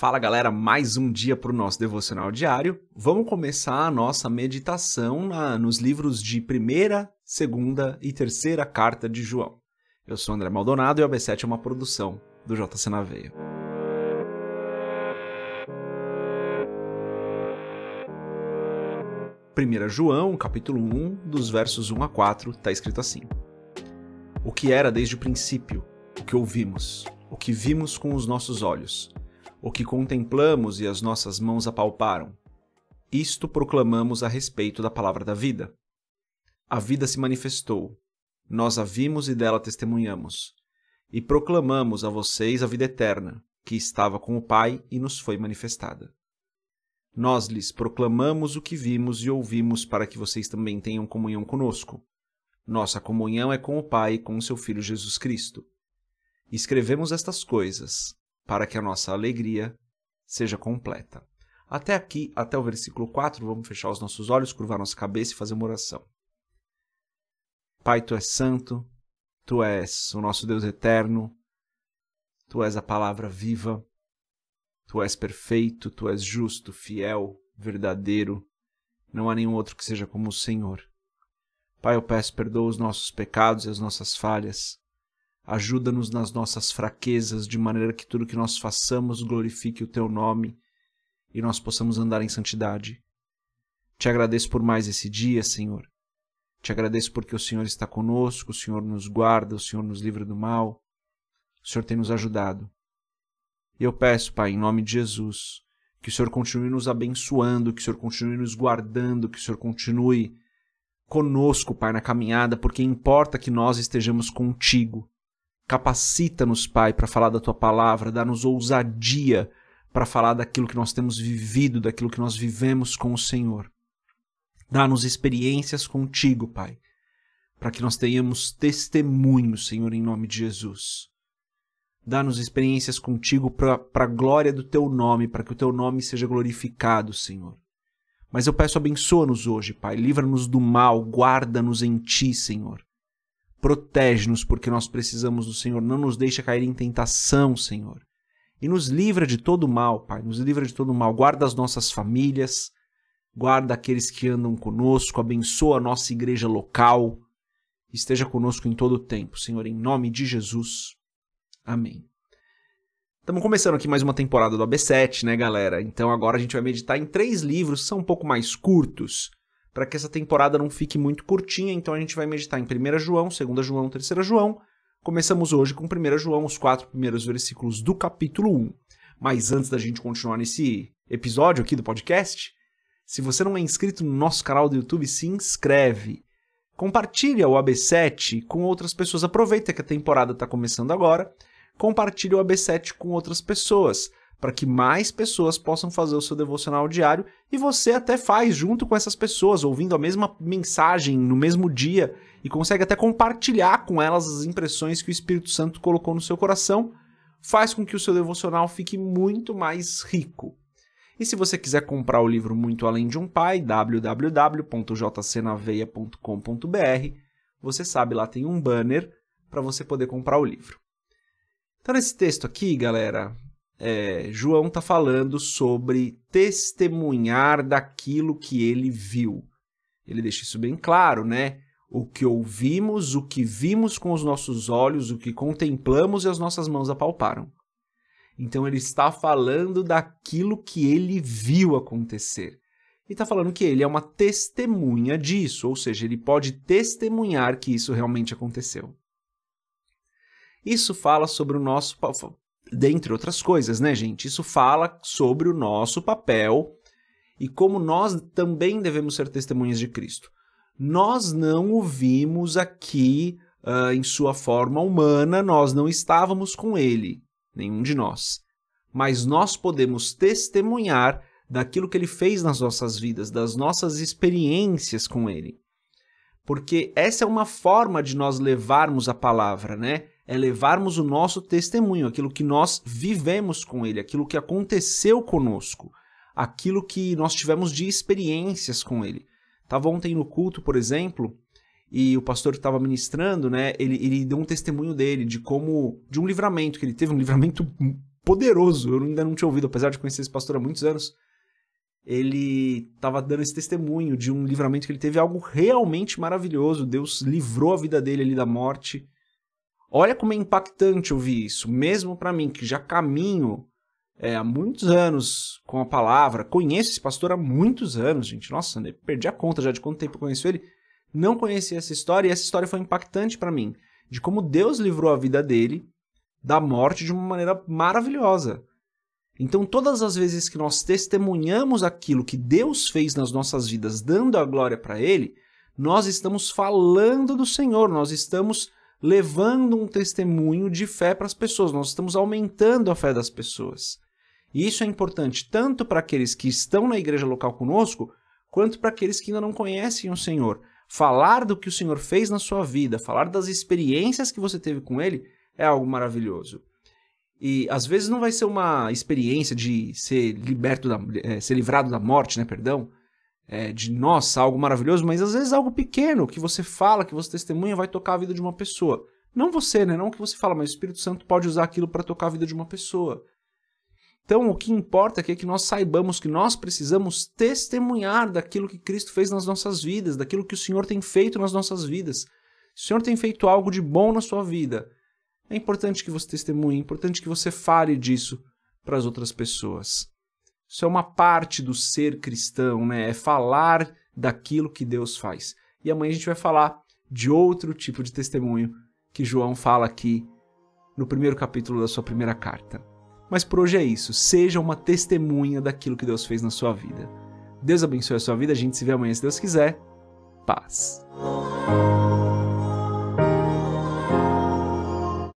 Fala galera, mais um dia para o nosso devocional diário. Vamos começar a nossa meditação na, nos livros de primeira, segunda e terceira carta de João. Eu sou André Maldonado e o AB7 é uma produção do JC na Veia. Primeira João, capítulo 1, dos versos 1 a 4, está escrito assim: O que era desde o princípio, o que ouvimos, o que vimos com os nossos olhos o que contemplamos e as nossas mãos apalparam. Isto proclamamos a respeito da palavra da vida. A vida se manifestou. Nós a vimos e dela testemunhamos. E proclamamos a vocês a vida eterna, que estava com o Pai e nos foi manifestada. Nós lhes proclamamos o que vimos e ouvimos para que vocês também tenham comunhão conosco. Nossa comunhão é com o Pai e com seu Filho Jesus Cristo. Escrevemos estas coisas para que a nossa alegria seja completa. Até aqui, até o versículo 4, vamos fechar os nossos olhos, curvar nossa cabeça e fazer uma oração. Pai, tu és santo, tu és o nosso Deus eterno, tu és a palavra viva, tu és perfeito, tu és justo, fiel, verdadeiro. Não há nenhum outro que seja como o Senhor. Pai, eu peço perdoa os nossos pecados e as nossas falhas. Ajuda-nos nas nossas fraquezas, de maneira que tudo que nós façamos glorifique o teu nome e nós possamos andar em santidade. Te agradeço por mais esse dia, Senhor. Te agradeço porque o Senhor está conosco, o Senhor nos guarda, o Senhor nos livra do mal. O Senhor tem nos ajudado. E eu peço, Pai, em nome de Jesus, que o Senhor continue nos abençoando, que o Senhor continue nos guardando, que o Senhor continue conosco, Pai, na caminhada, porque importa que nós estejamos contigo. Capacita-nos, Pai, para falar da tua palavra, dá-nos ousadia para falar daquilo que nós temos vivido, daquilo que nós vivemos com o Senhor. Dá-nos experiências contigo, Pai, para que nós tenhamos testemunho, Senhor, em nome de Jesus. Dá-nos experiências contigo para a glória do teu nome, para que o teu nome seja glorificado, Senhor. Mas eu peço, abençoa-nos hoje, Pai, livra-nos do mal, guarda-nos em ti, Senhor. Protege-nos, porque nós precisamos do Senhor. Não nos deixa cair em tentação, Senhor. E nos livra de todo mal, Pai. Nos livra de todo mal. Guarda as nossas famílias. Guarda aqueles que andam conosco. Abençoa a nossa igreja local. Esteja conosco em todo o tempo, Senhor, em nome de Jesus. Amém. Estamos começando aqui mais uma temporada do AB7, né, galera? Então agora a gente vai meditar em três livros são um pouco mais curtos para que essa temporada não fique muito curtinha, então a gente vai meditar em 1 João, 2 João, 3 João. Começamos hoje com 1 João, os quatro primeiros versículos do capítulo 1. Mas antes da gente continuar nesse episódio aqui do podcast, se você não é inscrito no nosso canal do YouTube, se inscreve. Compartilha o AB7 com outras pessoas. Aproveita que a temporada está começando agora. Compartilha o AB7 com outras pessoas para que mais pessoas possam fazer o seu devocional diário e você até faz junto com essas pessoas, ouvindo a mesma mensagem no mesmo dia e consegue até compartilhar com elas as impressões que o Espírito Santo colocou no seu coração, faz com que o seu devocional fique muito mais rico. E se você quiser comprar o livro Muito Além de um Pai, www.jcnaveia.com.br, você sabe, lá tem um banner para você poder comprar o livro. Então, nesse texto aqui, galera, é, João está falando sobre testemunhar daquilo que ele viu. Ele deixa isso bem claro, né? O que ouvimos, o que vimos com os nossos olhos, o que contemplamos e as nossas mãos apalparam. Então ele está falando daquilo que ele viu acontecer. E está falando que ele é uma testemunha disso, ou seja, ele pode testemunhar que isso realmente aconteceu. Isso fala sobre o nosso dentre outras coisas, né, gente? Isso fala sobre o nosso papel e como nós também devemos ser testemunhas de Cristo. Nós não o vimos aqui uh, em sua forma humana, nós não estávamos com ele, nenhum de nós. Mas nós podemos testemunhar daquilo que ele fez nas nossas vidas, das nossas experiências com ele. Porque essa é uma forma de nós levarmos a palavra, né? é levarmos o nosso testemunho, aquilo que nós vivemos com ele, aquilo que aconteceu conosco, aquilo que nós tivemos de experiências com ele. Estava ontem no culto, por exemplo, e o pastor que estava ministrando, né, ele, ele deu um testemunho dele, de como, de um livramento que ele teve, um livramento poderoso, eu ainda não tinha ouvido, apesar de conhecer esse pastor há muitos anos, ele estava dando esse testemunho de um livramento que ele teve, algo realmente maravilhoso, Deus livrou a vida dele ali da morte, Olha como é impactante ouvir isso, mesmo para mim, que já caminho é, há muitos anos com a palavra, conheço esse pastor há muitos anos, gente. Nossa, né, perdi a conta já de quanto tempo eu conheço ele. Não conhecia essa história e essa história foi impactante para mim, de como Deus livrou a vida dele da morte de uma maneira maravilhosa. Então, todas as vezes que nós testemunhamos aquilo que Deus fez nas nossas vidas, dando a glória para Ele, nós estamos falando do Senhor, nós estamos levando um testemunho de fé para as pessoas. Nós estamos aumentando a fé das pessoas. E isso é importante tanto para aqueles que estão na igreja local conosco, quanto para aqueles que ainda não conhecem o Senhor. Falar do que o Senhor fez na sua vida, falar das experiências que você teve com Ele, é algo maravilhoso. E às vezes não vai ser uma experiência de ser liberto da, eh, ser livrado da morte, né? Perdão, é, de nossa, algo maravilhoso, mas às vezes algo pequeno que você fala, que você testemunha, vai tocar a vida de uma pessoa. Não você, né? Não o que você fala, mas o Espírito Santo pode usar aquilo para tocar a vida de uma pessoa. Então, o que importa aqui é, é que nós saibamos que nós precisamos testemunhar daquilo que Cristo fez nas nossas vidas, daquilo que o Senhor tem feito nas nossas vidas. Se o Senhor tem feito algo de bom na sua vida, é importante que você testemunhe, é importante que você fale disso para as outras pessoas. Isso é uma parte do ser cristão, né? É falar daquilo que Deus faz. E amanhã a gente vai falar de outro tipo de testemunho que João fala aqui no primeiro capítulo da sua primeira carta. Mas por hoje é isso. Seja uma testemunha daquilo que Deus fez na sua vida. Deus abençoe a sua vida. A gente se vê amanhã, se Deus quiser. Paz.